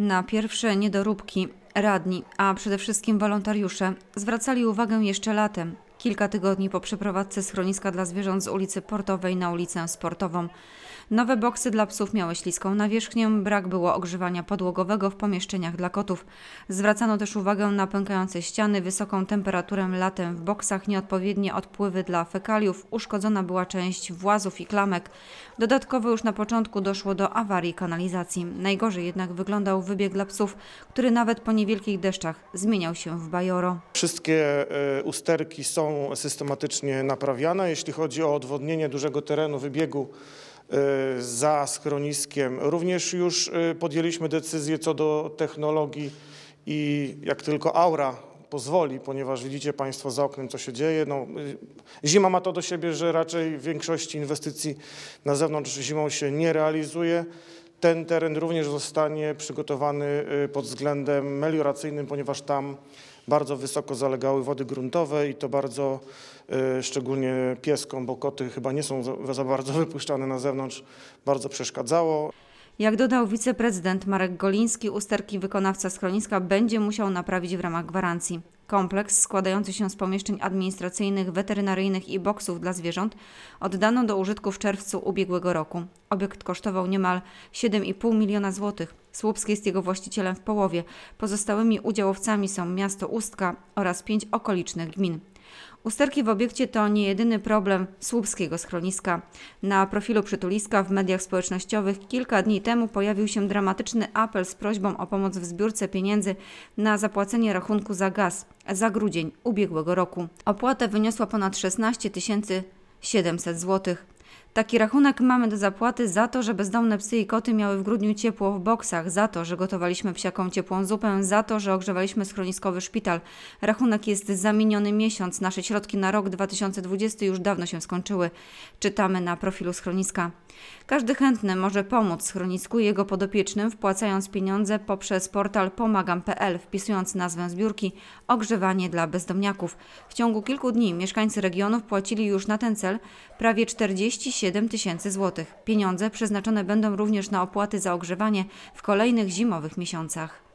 Na pierwsze niedoróbki radni, a przede wszystkim wolontariusze zwracali uwagę jeszcze latem, Kilka tygodni po przeprowadzce schroniska dla zwierząt z ulicy Portowej na ulicę Sportową. Nowe boksy dla psów miały śliską nawierzchnię, brak było ogrzewania podłogowego w pomieszczeniach dla kotów. Zwracano też uwagę na pękające ściany, wysoką temperaturę latem w boksach, nieodpowiednie odpływy dla fekaliów, uszkodzona była część włazów i klamek. Dodatkowo już na początku doszło do awarii kanalizacji. Najgorzej jednak wyglądał wybieg dla psów, który nawet po niewielkich deszczach zmieniał się w bajoro. Wszystkie e, usterki są systematycznie naprawiane. Jeśli chodzi o odwodnienie dużego terenu wybiegu y, za schroniskiem, również już y, podjęliśmy decyzję co do technologii i jak tylko aura pozwoli, ponieważ widzicie Państwo za oknem, co się dzieje. No, y, zima ma to do siebie, że raczej większość większości inwestycji na zewnątrz zimą się nie realizuje. Ten teren również zostanie przygotowany y, pod względem melioracyjnym, ponieważ tam bardzo wysoko zalegały wody gruntowe i to bardzo y, szczególnie pieskom, bo koty chyba nie są za bardzo wypuszczane na zewnątrz, bardzo przeszkadzało. Jak dodał wiceprezydent Marek Goliński, usterki wykonawca schroniska będzie musiał naprawić w ramach gwarancji. Kompleks składający się z pomieszczeń administracyjnych, weterynaryjnych i boksów dla zwierząt oddano do użytku w czerwcu ubiegłego roku. Obiekt kosztował niemal 7,5 miliona złotych. Słupski jest jego właścicielem w połowie. Pozostałymi udziałowcami są miasto Ustka oraz pięć okolicznych gmin. Usterki w obiekcie to nie jedyny problem słupskiego schroniska. Na profilu przytuliska w mediach społecznościowych kilka dni temu pojawił się dramatyczny apel z prośbą o pomoc w zbiórce pieniędzy na zapłacenie rachunku za gaz za grudzień ubiegłego roku. Opłata wyniosła ponad 16 700 zł. Taki rachunek mamy do zapłaty za to, że bezdomne psy i koty miały w grudniu ciepło w boksach, za to, że gotowaliśmy psiakom ciepłą zupę, za to, że ogrzewaliśmy schroniskowy szpital. Rachunek jest za miniony miesiąc. Nasze środki na rok 2020 już dawno się skończyły. Czytamy na profilu schroniska. Każdy chętny może pomóc schronisku i jego podopiecznym, wpłacając pieniądze poprzez portal pomagam.pl, wpisując nazwę zbiórki Ogrzewanie dla bezdomniaków. W ciągu kilku dni mieszkańcy regionów płacili już na ten cel prawie 47 7 tysięcy złotych. Pieniądze przeznaczone będą również na opłaty za ogrzewanie w kolejnych zimowych miesiącach.